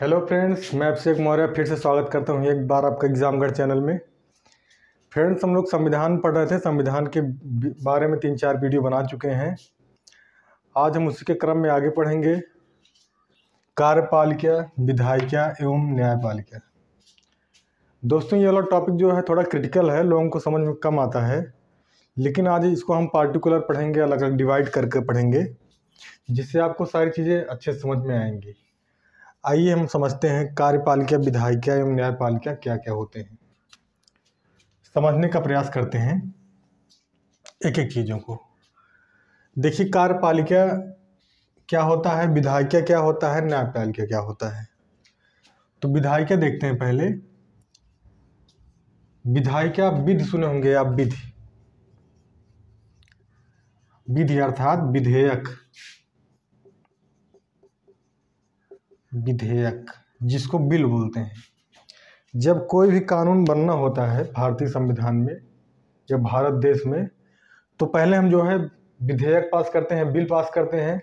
hello friends मैं एक मौर्य फिर से स्वागत करता हूँ एक बार आपका एग्ज़ामगढ़ चैनल में फ्रेंड्स हम लोग संविधान पढ़ रहे थे संविधान के बारे में तीन चार वीडियो बना चुके हैं आज हम उसी के क्रम में आगे पढ़ेंगे कार्यपालिका विधायिका एवं न्यायपालिका दोस्तों ये वाला टॉपिक जो है थोड़ा क्रिटिकल है लोगों को समझ में कम आता है लेकिन आज इसको हम पार्टिकुलर पढ़ेंगे अलग अलग डिवाइड करके पढ़ेंगे जिससे आपको सारी चीज़ें अच्छे समझ में आएंगी आइए हम समझते हैं कार्यपालिका विधायिका एवं न्यायपालिका क्या क्या होते हैं समझने का प्रयास करते हैं एक एक चीज़ों को देखिए कार्यपालिका क्या होता है विधायिका क्या होता है न्यायपालिका क्या होता है तो विधायिका देखते हैं पहले विधायिका विध सुने होंगे आप विधि विधि अर्थात विधेयक विधेयक जिसको बिल बोलते हैं जब कोई भी कानून बनना होता है भारतीय संविधान में जब भारत देश में तो पहले हम जो है विधेयक पास करते हैं बिल पास करते हैं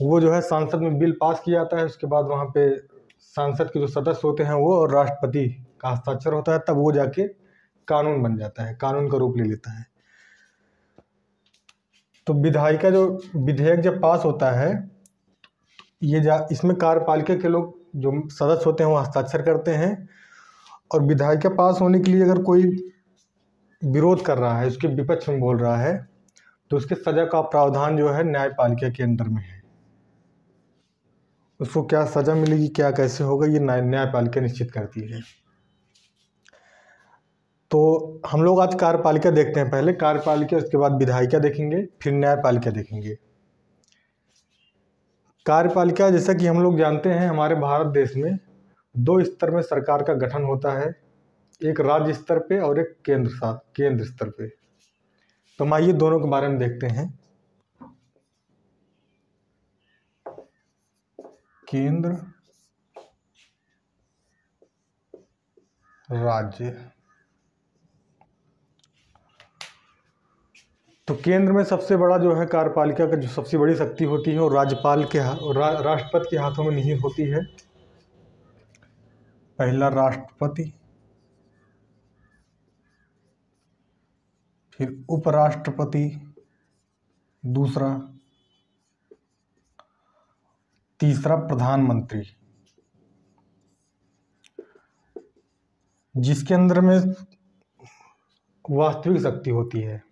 वो जो है सांसद में बिल पास किया जाता है उसके बाद वहाँ पे सांसद के जो सदस्य होते हैं वो और राष्ट्रपति का हस्ताक्षर होता है तब वो जाके कानून बन जाता है कानून का रूप ले लेता है तो विधायिका जो विधेयक जब पास होता है ये जा इसमें कार्यपालिका के लोग जो सदस्य होते हैं वो हस्ताक्षर करते हैं और विधायिका पास होने के लिए अगर कोई विरोध कर रहा है उसके विपक्ष में बोल रहा है तो उसके सजा का प्रावधान जो है न्यायपालिका के अंदर में है उसको क्या सजा मिलेगी क्या कैसे होगा ये न्याय न्यायपालिका निश्चित करती है तो हम लोग आज कार्यपालिका देखते हैं पहले कार्यपालिका उसके बाद विधायिका देखेंगे फिर न्यायपालिका देखेंगे कार्यपालिका जैसा कि हम लोग जानते हैं हमारे भारत देश में दो स्तर में सरकार का गठन होता है एक राज्य स्तर पे और एक केंद्र साथ केंद्र स्तर पे तो हम आइए दोनों के बारे में देखते हैं केंद्र राज्य तो केंद्र में सबसे बड़ा जो है कार्यपालिका का जो सबसे बड़ी शक्ति होती है और राज्यपाल के रा, राष्ट्रपति के हाथों में निहित होती है पहला राष्ट्रपति फिर उपराष्ट्रपति दूसरा तीसरा प्रधानमंत्री जिसके अंदर में वास्तविक शक्ति होती है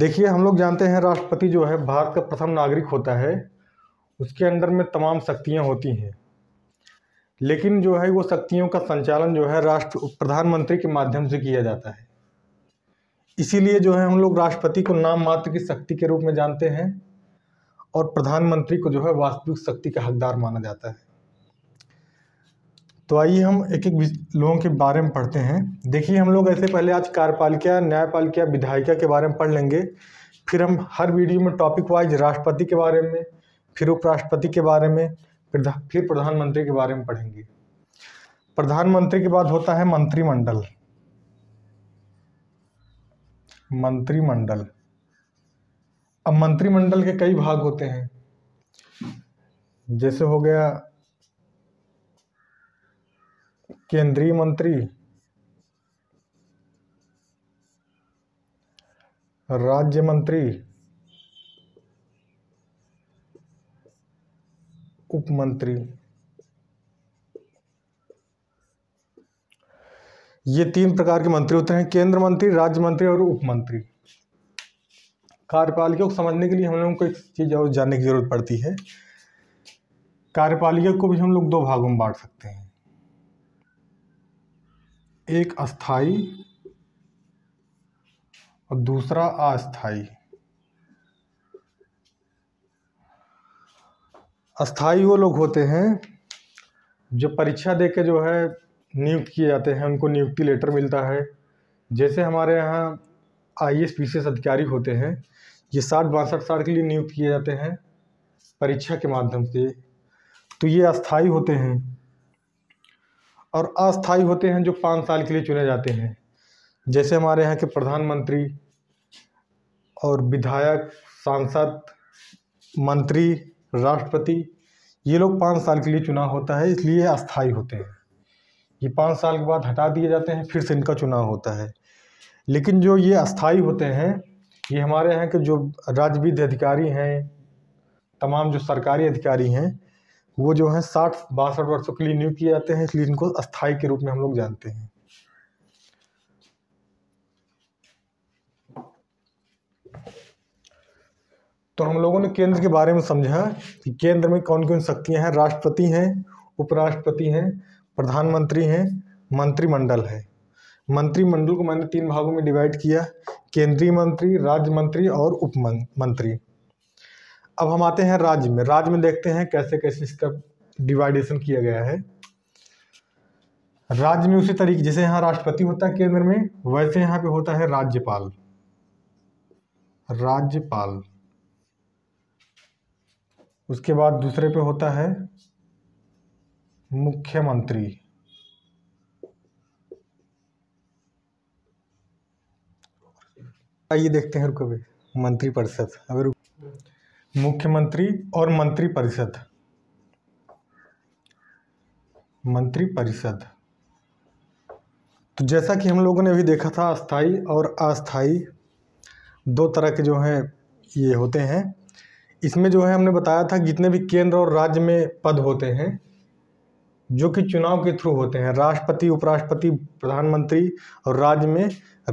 देखिए हम लोग जानते हैं राष्ट्रपति जो है भारत का प्रथम नागरिक होता है उसके अंदर में तमाम शक्तियाँ होती हैं लेकिन जो है वो शक्तियों का संचालन जो है राष्ट्र प्रधानमंत्री के माध्यम से किया जाता है इसीलिए जो है हम लोग राष्ट्रपति को नाम मात्र की शक्ति के रूप में जानते हैं और प्रधानमंत्री को जो है वास्तविक शक्ति का हकदार माना जाता है तो आइए हम एक एक लोगों के बारे में पढ़ते हैं देखिए हम लोग ऐसे पहले आज कार्यपालिका न्यायपालिका विधायिका के बारे में पढ़ लेंगे फिर हम हर वीडियो में टॉपिक वाइज राष्ट्रपति के बारे में फिर उपराष्ट्रपति के बारे में फिर प्रधानमंत्री के बारे में पढ़ेंगे प्रधानमंत्री के बाद होता है मंत्रिमंडल मंत्रिमंडल अब मंत्रिमंडल के कई भाग होते हैं जैसे हो गया केंद्रीय मंत्री राज्य मंत्री उपमंत्री ये तीन प्रकार के मंत्री होते हैं केंद्र मंत्री राज्य मंत्री और उपमंत्री कार्यपालिका को समझने के लिए हम लोगों को एक चीज़ और जानने की जरूरत पड़ती है कार्यपालिका को भी हम लोग दो भागों में बांट सकते हैं एक अस्थाई और दूसरा अस्थाई अस्थाई वो लोग होते हैं जो परीक्षा देके जो है नियुक्त किए जाते हैं उनको नियुक्ति लेटर मिलता है जैसे हमारे यहाँ I S P C S अधिकारी होते हैं ये साठ बासठ साल के लिए नियुक्त किए जाते हैं परीक्षा के माध्यम से तो ये अस्थाई होते हैं और अस्थाई होते हैं जो पाँच साल के लिए चुने जाते हैं जैसे हमारे यहाँ के प्रधानमंत्री और विधायक सांसद मंत्री राष्ट्रपति ये लोग पाँच साल के लिए चुनाव होता है इसलिए अस्थाई होते हैं ये पाँच साल के बाद हटा दिए जाते हैं फिर से इनका चुनाव होता है लेकिन जो ये अस्थाई होते हैं ये हमारे यहाँ के जो राजविधि अधिकारी हैं तमाम जो सरकारी अधिकारी हैं वो जो है साठ बासठ वर्षों के लिए नियुक्त किए जाते हैं इसलिए इनको अस्थाई के रूप में हम लोग जानते हैं तो हम लोगों ने केंद्र के बारे में समझा कि केंद्र में कौन कौन शक्तियां हैं राष्ट्रपति हैं उपराष्ट्रपति हैं प्रधानमंत्री हैं मंत्रिमंडल है मंत्रिमंडल को मैंने तीन भागों में डिवाइड किया केंद्रीय मंत्री राज्य मंत्री और उप मंत्री अब हम आते हैं राज्य में राज्य में देखते हैं कैसे कैसे इसका डिवाइडेशन किया गया है राज्य में उसी तरीके जैसे यहाँ राष्ट्रपति होता है केंद्र में वैसे यहाँ पे होता है राज्यपाल राज्यपाल उसके बाद दूसरे पे होता है मुख्यमंत्री आइए देखते हैं रुको मंत्रिपरिषद अगर मुख्यमंत्री और मंत्रिपरिषद मंत्रिपरिषद तो जैसा कि हम लोगों ने अभी देखा था अस्थाई और अस्थाई दो तरह के जो हैं ये होते हैं इसमें जो है हमने बताया था जितने भी केंद्र और राज्य में पद होते हैं जो कि चुनाव के थ्रू होते हैं राष्ट्रपति उपराष्ट्रपति प्रधानमंत्री और राज्य में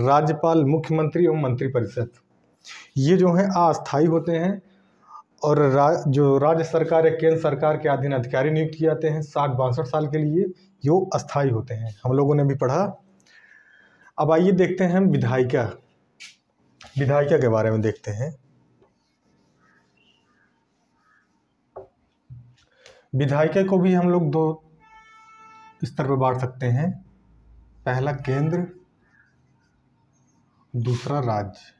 राज्यपाल मुख्यमंत्री और मंत्रिपरिषद ये जो हैं अस्थाई होते हैं और रा, जो राज्य सरकार या केंद्र सरकार के अधीन अधिकारी नियुक्त किए जाते हैं साठ बासठ साल के लिए यो अस्थायी होते हैं हम लोगों ने भी पढ़ा अब आइए देखते हैं हम विधायिका विधायिका के बारे में देखते हैं विधायिका को भी हम लोग दो स्तर पर बांट सकते हैं पहला केंद्र दूसरा राज्य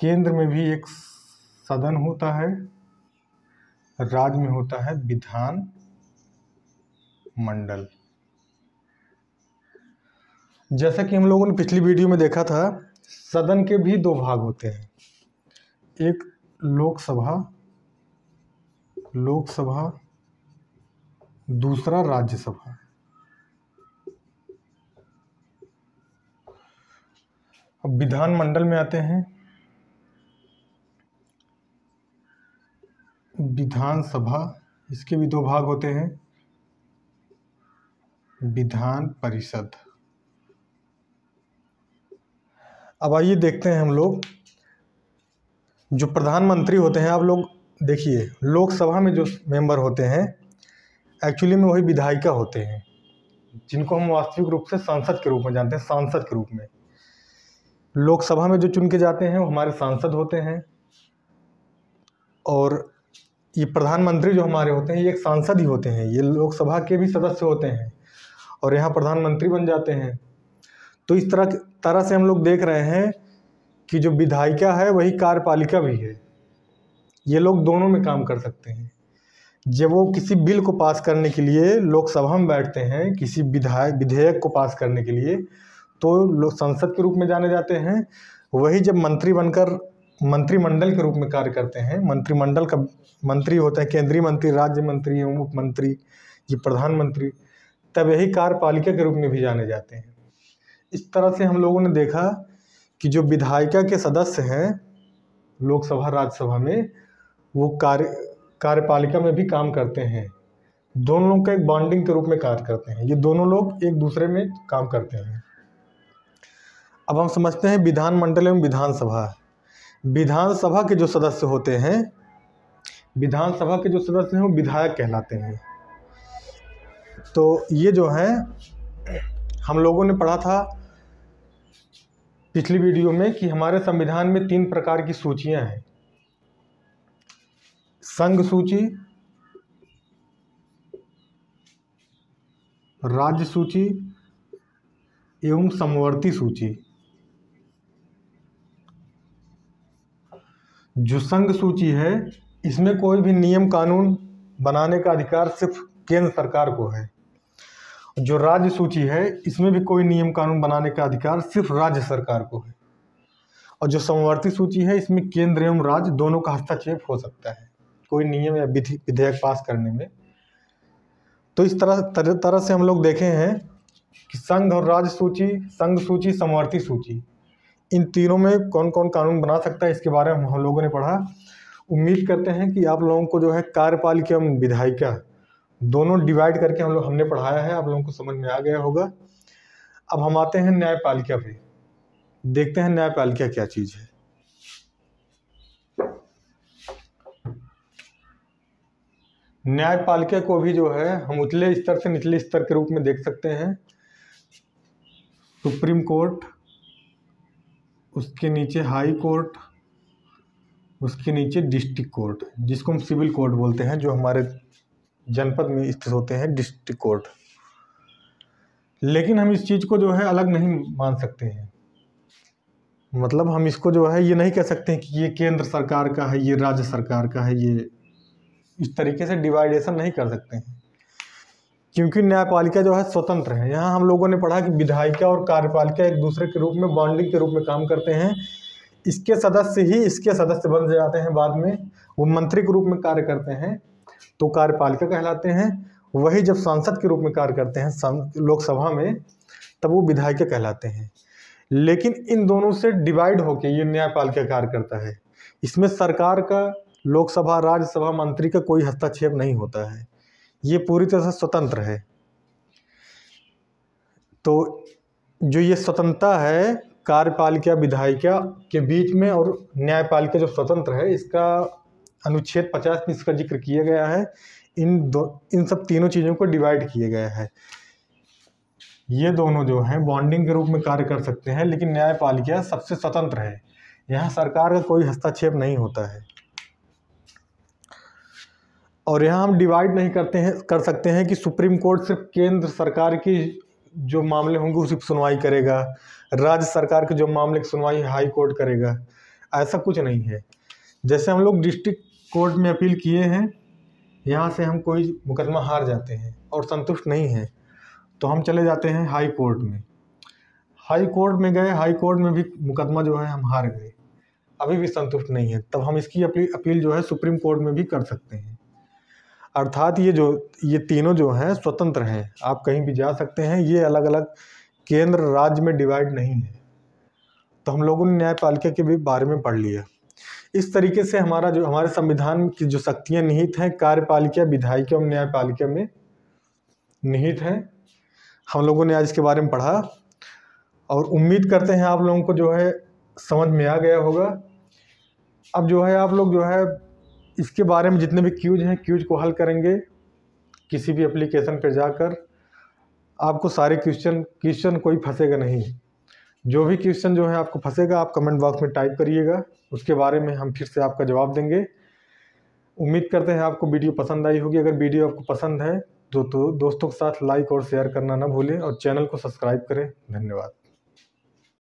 केंद्र में भी एक सदन होता है राज्य में होता है विधान मंडल जैसा कि हम लोगों ने पिछली वीडियो में देखा था सदन के भी दो भाग होते हैं एक लोकसभा लोकसभा दूसरा राज्यसभा अब विधानमंडल में आते हैं विधानसभा इसके भी दो भाग होते हैं विधान परिषद अब आइए देखते हैं हम लोग जो प्रधानमंत्री होते हैं आप लोग देखिए लोकसभा में जो मेंबर होते हैं एक्चुअली में वही विधायिका होते हैं जिनको हम वास्तविक रूप से सांसद के रूप में जानते हैं सांसद के रूप में लोकसभा में जो चुन के जाते हैं वो हमारे सांसद होते हैं और ये प्रधानमंत्री जो हमारे होते हैं ये एक सांसद ही होते हैं ये लोकसभा के भी सदस्य होते हैं और यहाँ प्रधानमंत्री बन जाते हैं तो इस तरह तरह से हम लोग देख रहे हैं कि जो विधायिका है वही कार्यपालिका भी है ये लोग दोनों में काम कर सकते हैं जब वो किसी बिल को पास करने के लिए लोकसभा में बैठते हैं किसी विधायक विधेयक को पास करने के लिए तो लोग संसद के रूप में जाने जाते हैं वही जब मंत्री बनकर मंत्रिमंडल के रूप में कार्य करते हैं मंत्रिमंडल का मंत्री होता है केंद्रीय मंत्री राज्य मंत्री एवं उप मंत्री ये प्रधानमंत्री तब यही कार्यपालिका के रूप में भी जाने जाते हैं इस तरह से हम लोगों ने देखा कि जो विधायिका के सदस्य हैं लोकसभा राज्यसभा में वो कार्य कार्यपालिका में भी काम करते हैं दोनों लोग का एक बॉन्डिंग के रूप में कार्य करते हैं ये दोनों लोग एक दूसरे में काम करते हैं अब हम समझते हैं विधानमंडल एवं विधानसभा विधानसभा के जो सदस्य होते हैं विधानसभा के जो सदस्य हैं वो विधायक कहलाते हैं तो ये जो हैं हम लोगों ने पढ़ा था पिछली वीडियो में कि हमारे संविधान में तीन प्रकार की सूचियां हैं संघ सूची राज्य सूची एवं समवर्ती सूची जो संघ सूची है इसमें कोई भी नियम कानून बनाने का अधिकार सिर्फ केंद्र सरकार को है जो राज्य सूची है इसमें भी कोई नियम कानून बनाने का अधिकार सिर्फ राज्य सरकार को है और जो समवर्ती सूची है इसमें केंद्र एवं राज्य दोनों का हस्तक्षेप हो सकता है कोई नियम या विधि विधेयक पास करने में तो इस तरह तरह तरह से हम लोग देखे हैं कि संघ और राज्य सूची संघ सूची समवर्ती सूची इन तीनों में कौन कौन कानून बना सकता है इसके बारे में हम लोगों ने पढ़ा उम्मीद करते हैं कि आप लोगों को जो है कार्यपालिका एवं विधायिका दोनों डिवाइड करके हम लोग हमने पढ़ाया है आप लोगों को समझ में आ गया होगा अब हम आते हैं न्यायपालिका पे देखते हैं न्यायपालिका क्या चीज़ है न्यायपालिका को भी जो है हम उतले स्तर से निचले स्तर के रूप में देख सकते हैं सुप्रीम कोर्ट उसके नीचे हाई कोर्ट उसके नीचे डिस्ट्रिक्ट कोर्ट जिसको हम सिविल कोर्ट बोलते हैं जो हमारे जनपद में स्थित होते हैं डिस्ट्रिक्ट कोर्ट लेकिन हम इस चीज़ को जो है अलग नहीं मान सकते हैं मतलब हम इसको जो है ये नहीं कह सकते हैं कि ये केंद्र सरकार का है ये राज्य सरकार का है ये इस तरीके से डिवाइडेशन नहीं कर सकते हैं क्योंकि न्यायपालिका जो है स्वतंत्र है यहाँ हम लोगों ने पढ़ा कि विधायिका और कार्यपालिका एक दूसरे के रूप में बॉन्डिंग के रूप में काम करते हैं इसके सदस्य ही इसके सदस्य बन जाते हैं बाद में वो मंत्री के रूप में कार्य करते हैं तो कार्यपालिका कहलाते हैं वही जब सांसद के रूप में कार्य करते हैं लोकसभा में तब वो विधायिका कहलाते हैं लेकिन इन दोनों से डिवाइड होकर ये न्यायपालिका कार्य करता है इसमें सरकार का लोकसभा राज्यसभा मंत्री का कोई हस्तक्षेप नहीं होता है ये पूरी तरह से स्वतंत्र है तो जो ये स्वतंत्रता है कार्यपालिका विधायिका के बीच में और न्यायपालिका जो स्वतंत्र है इसका अनुच्छेद पचास में इसका जिक्र किया गया है इन दो इन सब तीनों चीज़ों को डिवाइड किया गया है ये दोनों जो हैं बॉन्डिंग के रूप में कार्य कर सकते हैं लेकिन न्यायपालिका सबसे स्वतंत्र है यहाँ सरकार का कोई हस्तक्षेप नहीं होता है और यहाँ हम डिवाइड नहीं करते हैं कर सकते हैं कि सुप्रीम कोर्ट सिर्फ केंद्र सरकार की जो मामले होंगे उसी सुनवाई करेगा राज्य सरकार के जो मामले की सुनवाई हाई कोर्ट करेगा ऐसा कुछ नहीं है जैसे हम लोग डिस्ट्रिक्ट कोर्ट में अपील किए हैं यहाँ से हम कोई मुकदमा हार जाते हैं और संतुष्ट नहीं है तो हम चले जाते हैं हाई कोर्ट में हाई कोर्ट में गए हाई कोर्ट में भी मुकदमा जो है हम हार गए अभी भी संतुष्ट नहीं है तब हम इसकी अपील जो है सुप्रीम कोर्ट में भी कर सकते हैं अर्थात ये जो ये तीनों जो हैं स्वतंत्र हैं आप कहीं भी जा सकते हैं ये अलग अलग केंद्र राज्य में डिवाइड नहीं है तो हम लोगों ने न्यायपालिका के भी बारे में पढ़ लिया इस तरीके से हमारा जो हमारे संविधान की जो शक्तियाँ निहित हैं कार्यपालिका विधायिका और न्यायपालिका में निहित हैं हम लोगों ने आज इसके बारे में पढ़ा और उम्मीद करते हैं आप लोगों को जो है समझ में आ गया होगा अब जो है आप लोग जो है इसके बारे में जितने भी क्यूज हैं क्यूज को हल करेंगे किसी भी एप्लीकेशन पर जाकर आपको सारे क्वेश्चन क्वेश्चन कोई फंसेगा नहीं जो भी क्वेश्चन जो है आपको फंसेगा आप कमेंट बॉक्स में टाइप करिएगा उसके बारे में हम फिर से आपका जवाब देंगे उम्मीद करते हैं आपको वीडियो पसंद आई होगी अगर वीडियो आपको पसंद है तो, तो दोस्तों के साथ लाइक और शेयर करना ना भूलें और चैनल को सब्सक्राइब करें धन्यवाद